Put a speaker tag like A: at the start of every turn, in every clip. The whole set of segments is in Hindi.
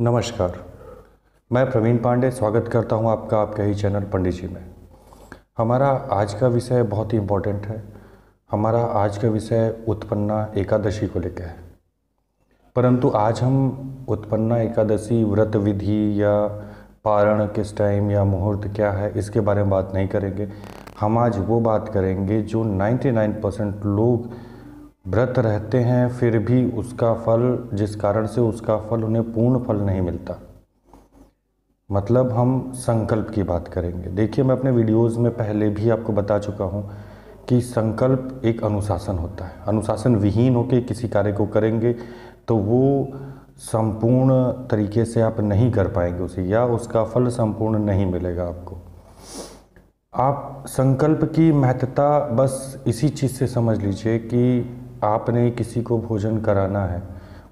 A: नमस्कार मैं प्रवीण पांडे स्वागत करता हूं आपका आपके ही चैनल पंडित जी में हमारा आज का विषय बहुत ही इम्पोर्टेंट है हमारा आज का विषय उत्पन्ना एकादशी को लेकर है परंतु आज हम उत्पन्ना एकादशी व्रत विधि या पारण किस टाइम या मुहूर्त क्या है इसके बारे में बात नहीं करेंगे हम आज वो बात करेंगे जो 99 परसेंट लोग व्रत रहते हैं फिर भी उसका फल जिस कारण से उसका फल उन्हें पूर्ण फल नहीं मिलता मतलब हम संकल्प की बात करेंगे देखिए मैं अपने वीडियोस में पहले भी आपको बता चुका हूँ कि संकल्प एक अनुशासन होता है अनुशासन विहीन होकर किसी कार्य को करेंगे तो वो संपूर्ण तरीके से आप नहीं कर पाएंगे उसे या उसका फल संपूर्ण नहीं मिलेगा आपको आप संकल्प की महत्ता बस इसी चीज़ से समझ लीजिए कि आपने किसी को भोजन कराना है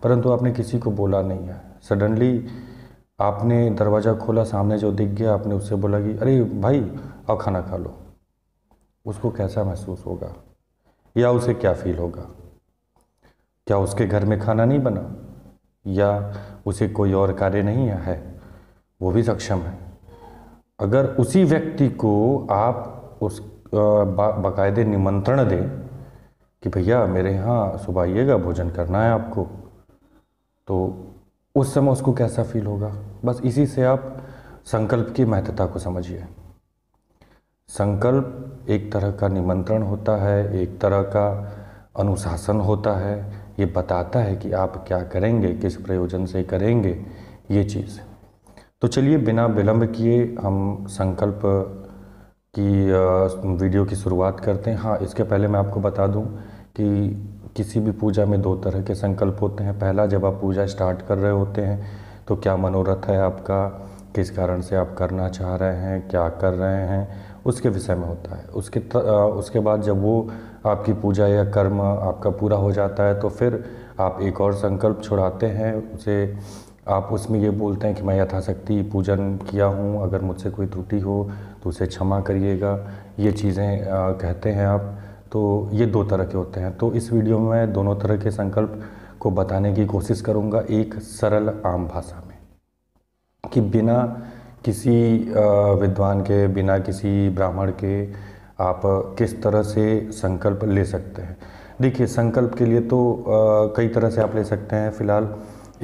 A: परंतु आपने किसी को बोला नहीं है सडनली आपने दरवाज़ा खोला सामने जो दिख गया आपने उससे बोला कि अरे भाई आओ खाना खा लो उसको कैसा महसूस होगा या उसे क्या फील होगा क्या उसके घर में खाना नहीं बना या उसे कोई और कार्य नहीं है वो भी सक्षम है अगर उसी व्यक्ति को आप उस बाकायदे निमंत्रण दें कि भैया मेरे यहाँ सुबह आइएगा भोजन करना है आपको तो उस समय उसको कैसा फील होगा बस इसी से आप संकल्प की महत्ता को समझिए संकल्प एक तरह का निमंत्रण होता है एक तरह का अनुशासन होता है ये बताता है कि आप क्या करेंगे किस प्रयोजन से करेंगे ये चीज़ तो चलिए बिना विलंब किए हम संकल्प की वीडियो की शुरुआत करते हैं हाँ इसके पहले मैं आपको बता दूं कि किसी भी पूजा में दो तरह के संकल्प होते हैं पहला जब आप पूजा स्टार्ट कर रहे होते हैं तो क्या मनोरथ है आपका किस कारण से आप करना चाह रहे हैं क्या कर रहे हैं उसके विषय में होता है उसके त, उसके बाद जब वो आपकी पूजा या कर्म आपका पूरा हो जाता है तो फिर आप एक और संकल्प छुड़ाते हैं उसे आप उसमें ये बोलते हैं कि मैं यथाशक्ति पूजन किया हूँ अगर मुझसे कोई त्रुटि हो तो उसे क्षमा करिएगा ये चीज़ें कहते हैं आप तो ये दो तरह के होते हैं तो इस वीडियो में मैं दोनों तरह के संकल्प को बताने की कोशिश करूँगा एक सरल आम भाषा में कि बिना किसी विद्वान के बिना किसी ब्राह्मण के आप किस तरह से संकल्प ले सकते हैं देखिए संकल्प के लिए तो कई तरह से आप ले सकते हैं फिलहाल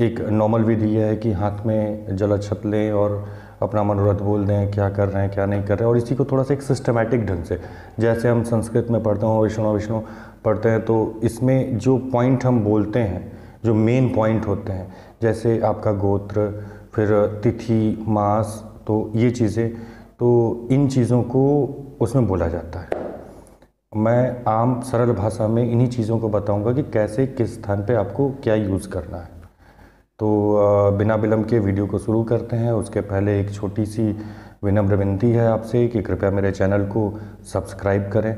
A: एक नॉर्मल विधि यह है कि हाथ में जल अक्षत लें और अपना मनोरथ बोल दें क्या कर रहे हैं क्या नहीं कर रहे हैं और इसी को थोड़ा सा एक सिस्टमेटिक ढंग से जैसे हम संस्कृत में पढ़ते हैं विष्णु विष्णु पढ़ते हैं तो इसमें जो पॉइंट हम बोलते हैं जो मेन पॉइंट होते हैं जैसे आपका गोत्र फिर तिथि मास तो ये चीज़ें तो इन चीज़ों को उसमें बोला जाता है मैं आम सरल भाषा में इन्हीं चीज़ों को बताऊंगा कि कैसे किस स्थान पे आपको क्या यूज़ करना है तो बिना विलम्ब के वीडियो को शुरू करते हैं उसके पहले एक छोटी सी विनम्र विनती है आपसे कि कृपया मेरे चैनल को सब्सक्राइब करें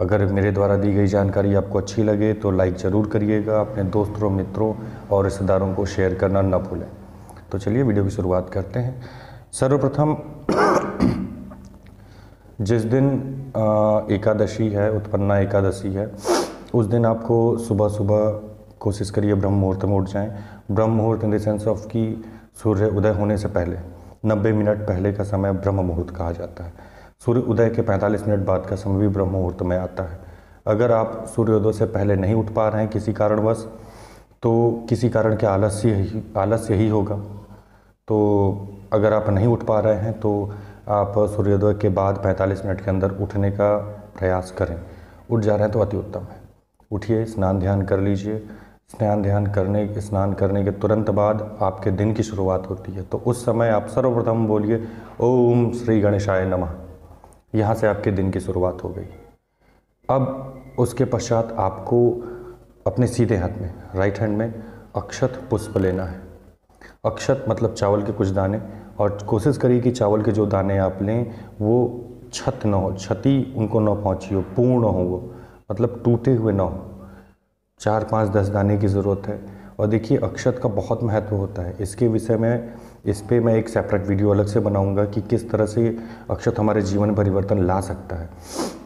A: अगर मेरे द्वारा दी गई जानकारी आपको अच्छी लगे तो लाइक ज़रूर करिएगा अपने दोस्तों मित्रों और रिश्तेदारों को शेयर करना न भूलें तो चलिए वीडियो की शुरुआत करते हैं सर्वप्रथम जिस दिन एकादशी है उत्पन्ना एकादशी है उस दिन आपको सुबह सुबह कोशिश करिए ब्रह्म मुहूर्त में उठ जाएँ ब्रह्म मुहूर्त इन द सेंस ऑफ कि सूर्य उदय होने से पहले 90 मिनट पहले का समय ब्रह्म मुहूर्त कहा जाता है सूर्य उदय के 45 मिनट बाद का समय भी ब्रह्म मुहूर्त में आता है अगर आप सूर्योदय से पहले नहीं उठ पा रहे हैं किसी कारणवश तो किसी कारण के आलस्य ही आलस्य ही होगा तो अगर आप नहीं उठ पा रहे हैं तो आप सूर्योदय के बाद 45 मिनट के अंदर उठने का प्रयास करें उठ जा रहे हैं तो अति उत्तम है उठिए स्नान ध्यान कर लीजिए स्नान ध्यान करने स्नान करने के तुरंत बाद आपके दिन की शुरुआत होती है तो उस समय आप सर्वप्रथम बोलिए ओम श्री गणेशाय नमः यहाँ से आपके दिन की शुरुआत हो गई अब उसके पश्चात आपको अपने सीधे हाथ में राइट हैंड में अक्षत पुष्प लेना है अक्षत मतलब चावल के कुछ दाने और कोशिश करिए कि चावल के जो दाने आप लें वो छत न हो क्षति उनको न पहुँची हो पूर्ण हो वो मतलब टूटे हुए ना हो चार पाँच दस दाने की ज़रूरत है और देखिए अक्षत का बहुत महत्व होता है इसके विषय में इस पर मैं एक सेपरेट वीडियो अलग से बनाऊंगा कि किस तरह से अक्षत हमारे जीवन परिवर्तन ला सकता है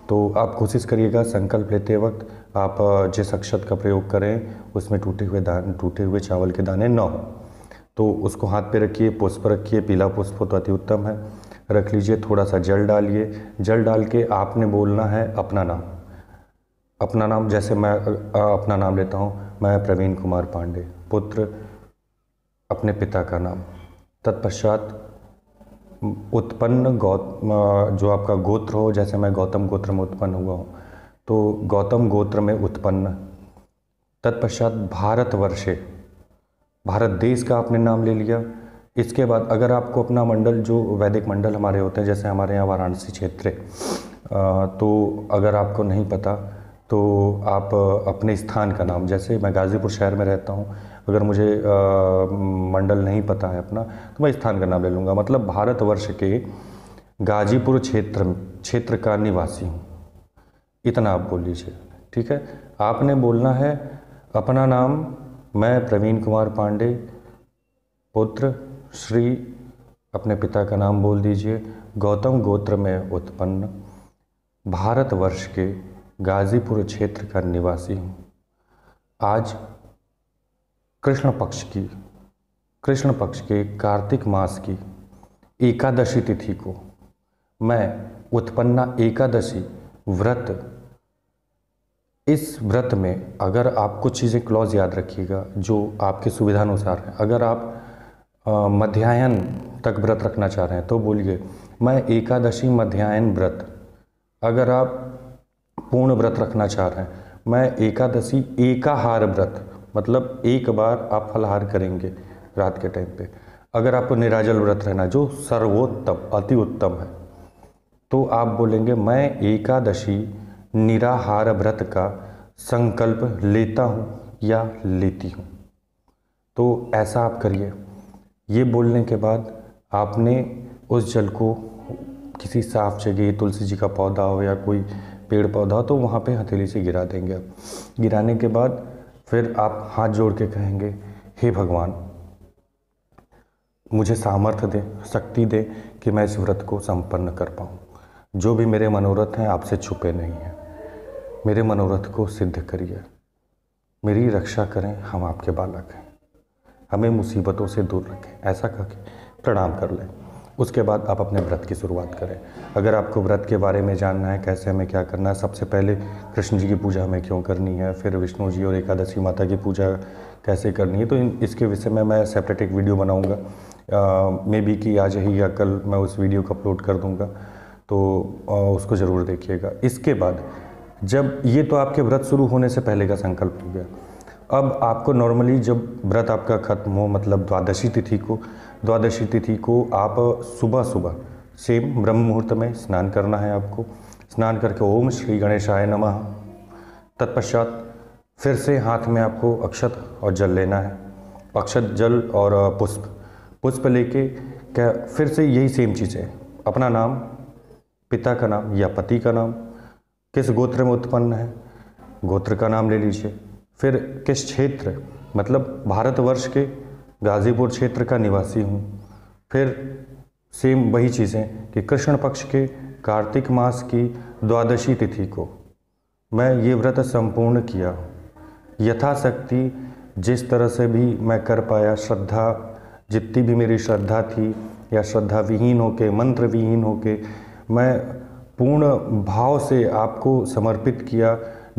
A: तो आप कोशिश करिएगा संकल्प लेते वक्त आप जिस अक्षत का प्रयोग करें उसमें टूटे हुए दान टूटे हुए चावल के दाने न हो तो उसको हाथ पे रखिए पुष्प रखिए पीला पुष्प तो अति उत्तम है रख लीजिए थोड़ा सा जल डालिए जल डाल के आपने बोलना है अपना नाम अपना नाम जैसे मैं अपना नाम लेता हूँ मैं प्रवीण कुमार पांडे पुत्र अपने पिता का नाम तत्पश्चात उत्पन्न गौ जो आपका गोत्र हो जैसे मैं गौतम गोत्र में उत्पन्न हुआ हूँ तो गौतम गोत्र में उत्पन्न तत्पश्चात भारतवर्षे भारत देश का आपने नाम ले लिया इसके बाद अगर आपको अपना मंडल जो वैदिक मंडल हमारे होते हैं जैसे हमारे यहाँ वाराणसी क्षेत्र तो अगर आपको नहीं पता तो आप अपने स्थान का नाम जैसे मैं गाज़ीपुर शहर में रहता हूँ अगर मुझे आ, मंडल नहीं पता है अपना तो मैं स्थान का नाम ले लूँगा मतलब भारतवर्ष के गाजीपुर क्षेत्र क्षेत्र का निवासी हूँ इतना आप बोल लीजिए ठीक है आपने बोलना है अपना नाम मैं प्रवीण कुमार पांडे पुत्र श्री अपने पिता का नाम बोल दीजिए गौतम गोत्र में उत्पन्न भारतवर्ष के गाजीपुर क्षेत्र का निवासी हूँ आज कृष्ण पक्ष की कृष्ण पक्ष के कार्तिक मास की एकादशी तिथि को मैं उत्पन्ना एकादशी व्रत इस व्रत में अगर आप कुछ चीज़ें क्लॉज याद रखिएगा जो आपके सुविधानुसार हैं अगर आप मध्यायन तक व्रत रखना चाह रहे हैं तो बोलिए मैं एकादशी मध्यायन व्रत अगर आप पूर्ण व्रत रखना चाह रहे हैं मैं एकादशी एकाहार व्रत मतलब एक बार आप फलहार करेंगे रात के टाइम पे अगर आपको निराजल व्रत रहना जो सर्वोत्तम अति उत्तम है तो आप बोलेंगे मैं एकादशी निराहार व्रत का संकल्प लेता हूँ या लेती हूँ तो ऐसा आप करिए ये बोलने के बाद आपने उस जल को किसी साफ जगह तुलसी जी का पौधा हो या कोई पेड़ पौधा तो वहाँ पे हथेली से गिरा देंगे आप गिराने के बाद फिर आप हाथ जोड़ के कहेंगे हे भगवान मुझे सामर्थ्य दे शक्ति दे कि मैं इस व्रत को संपन्न कर पाऊँ जो भी मेरे मनोरथ हैं आपसे छुपे नहीं हैं मेरे मनोरथ को सिद्ध करिए मेरी रक्षा करें हम आपके बालक हैं हमें मुसीबतों से दूर रखें ऐसा कह के प्रणाम कर लें उसके बाद आप अपने व्रत की शुरुआत करें अगर आपको व्रत के बारे में जानना है कैसे हमें क्या करना है सबसे पहले कृष्ण जी की पूजा हमें क्यों करनी है फिर विष्णु जी और एकादशी माता की पूजा कैसे करनी है तो इन इसके विषय में मैं सेपरेट एक वीडियो बनाऊँगा मे बी कि आज ही या कल मैं उस वीडियो को अपलोड कर दूँगा तो आ, उसको ज़रूर देखिएगा इसके बाद जब ये तो आपके व्रत शुरू होने से पहले का संकल्प हो गया अब आपको नॉर्मली जब व्रत आपका खत्म हो मतलब द्वादशी तिथि को द्वादशी तिथि को आप सुबह सुबह सेम ब्रह्म मुहूर्त में स्नान करना है आपको स्नान करके ओम श्री गणेशाय नमः तत्पश्चात फिर से हाथ में आपको अक्षत और जल लेना है अक्षत जल और पुष्प पुष्प लेके क्या फिर से यही सेम चीज़ है अपना नाम पिता का नाम या पति का नाम किस गोत्र में उत्पन्न है गोत्र का नाम ले लीजिए फिर किस क्षेत्र मतलब भारतवर्ष के गाजीपुर क्षेत्र का निवासी हूँ फिर सेम वही चीज़ें कि कृष्ण पक्ष के कार्तिक मास की द्वादशी तिथि को मैं ये व्रत संपूर्ण किया हूँ यथाशक्ति जिस तरह से भी मैं कर पाया श्रद्धा जितनी भी मेरी श्रद्धा थी या श्रद्धा विहीन होके मंत्र विहीन होके मैं पूर्ण भाव से आपको समर्पित किया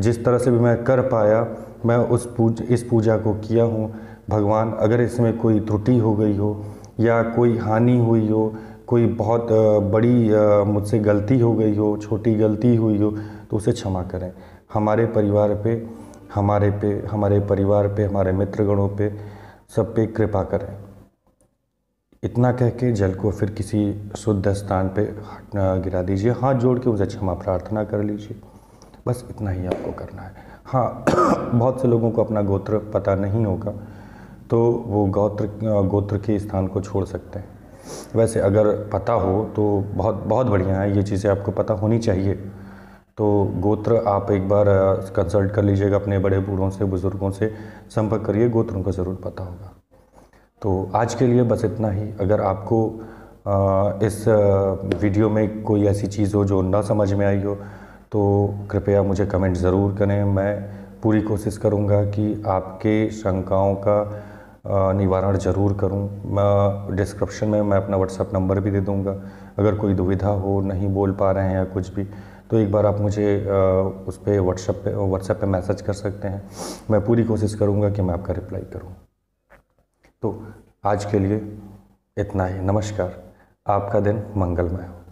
A: जिस तरह से भी मैं कर पाया मैं उस पूज इस पूजा को किया हूँ भगवान अगर इसमें कोई त्रुटि हो गई हो या कोई हानि हुई हो कोई बहुत बड़ी मुझसे गलती हो गई हो छोटी गलती हुई हो तो उसे क्षमा करें हमारे परिवार पे हमारे पे हमारे परिवार पे हमारे मित्रगणों पे सब पे कृपा करें इतना कह के जल को फिर किसी शुद्ध स्थान पे गिरा दीजिए हाथ जोड़ के उसे क्षमा प्रार्थना कर लीजिए बस इतना ही आपको करना है हाँ बहुत से लोगों को अपना गोत्र पता नहीं होगा तो वो गोत्र गोत्र के स्थान को छोड़ सकते हैं वैसे अगर पता हो तो बहुत बहुत बढ़िया है ये चीज़ें आपको पता होनी चाहिए तो गोत्र आप एक बार कंसल्ट कर लीजिएगा अपने बड़े बूढ़ों से बुज़ुर्गों से संपर्क करिए गोत्रों का ज़रूर पता होगा तो आज के लिए बस इतना ही अगर आपको इस वीडियो में कोई ऐसी चीज़ हो जो ना समझ में आई हो तो कृपया मुझे कमेंट ज़रूर करें मैं पूरी कोशिश करूँगा कि आपके शंकाओं का निवारण ज़रूर करूं डिस्क्रिप्शन में मैं अपना व्हाट्सअप नंबर भी दे दूंगा अगर कोई दुविधा हो नहीं बोल पा रहे हैं या कुछ भी तो एक बार आप मुझे उस पर व्हाट्सएप पे व्हाट्सएप पे मैसेज कर सकते हैं मैं पूरी कोशिश करूंगा कि मैं आपका रिप्लाई करूं तो आज के लिए इतना ही नमस्कार आपका दिन मंगलमय हो